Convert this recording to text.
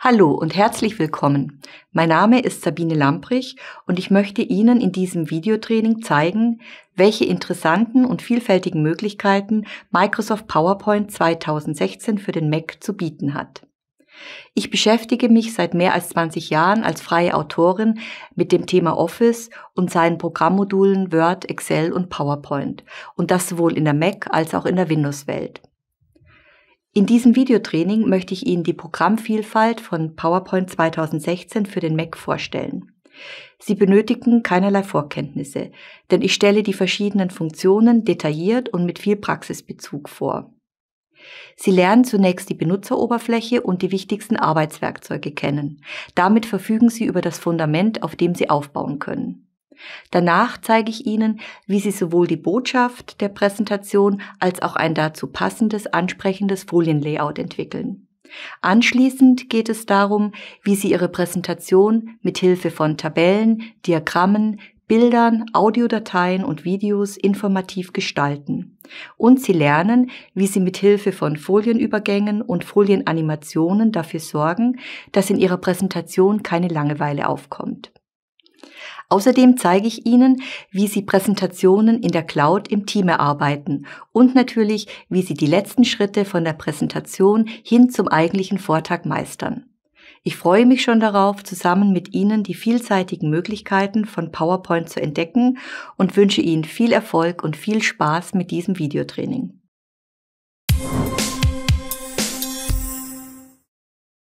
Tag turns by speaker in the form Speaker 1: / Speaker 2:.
Speaker 1: Hallo und herzlich willkommen. Mein Name ist Sabine Lamprich und ich möchte Ihnen in diesem Videotraining zeigen, welche interessanten und vielfältigen Möglichkeiten Microsoft PowerPoint 2016 für den Mac zu bieten hat. Ich beschäftige mich seit mehr als 20 Jahren als freie Autorin mit dem Thema Office und seinen Programmmodulen Word, Excel und PowerPoint und das sowohl in der Mac als auch in der Windows-Welt. In diesem Videotraining möchte ich Ihnen die Programmvielfalt von PowerPoint 2016 für den Mac vorstellen. Sie benötigen keinerlei Vorkenntnisse, denn ich stelle die verschiedenen Funktionen detailliert und mit viel Praxisbezug vor. Sie lernen zunächst die Benutzeroberfläche und die wichtigsten Arbeitswerkzeuge kennen. Damit verfügen Sie über das Fundament, auf dem Sie aufbauen können. Danach zeige ich Ihnen, wie Sie sowohl die Botschaft der Präsentation als auch ein dazu passendes, ansprechendes Folienlayout entwickeln. Anschließend geht es darum, wie Sie Ihre Präsentation mit Hilfe von Tabellen, Diagrammen, Bildern, Audiodateien und Videos informativ gestalten. Und Sie lernen, wie Sie mit Hilfe von Folienübergängen und Folienanimationen dafür sorgen, dass in Ihrer Präsentation keine Langeweile aufkommt. Außerdem zeige ich Ihnen, wie Sie Präsentationen in der Cloud im Team erarbeiten und natürlich, wie Sie die letzten Schritte von der Präsentation hin zum eigentlichen Vortrag meistern. Ich freue mich schon darauf, zusammen mit Ihnen die vielseitigen Möglichkeiten von PowerPoint zu entdecken und wünsche Ihnen viel Erfolg und viel Spaß mit diesem Videotraining.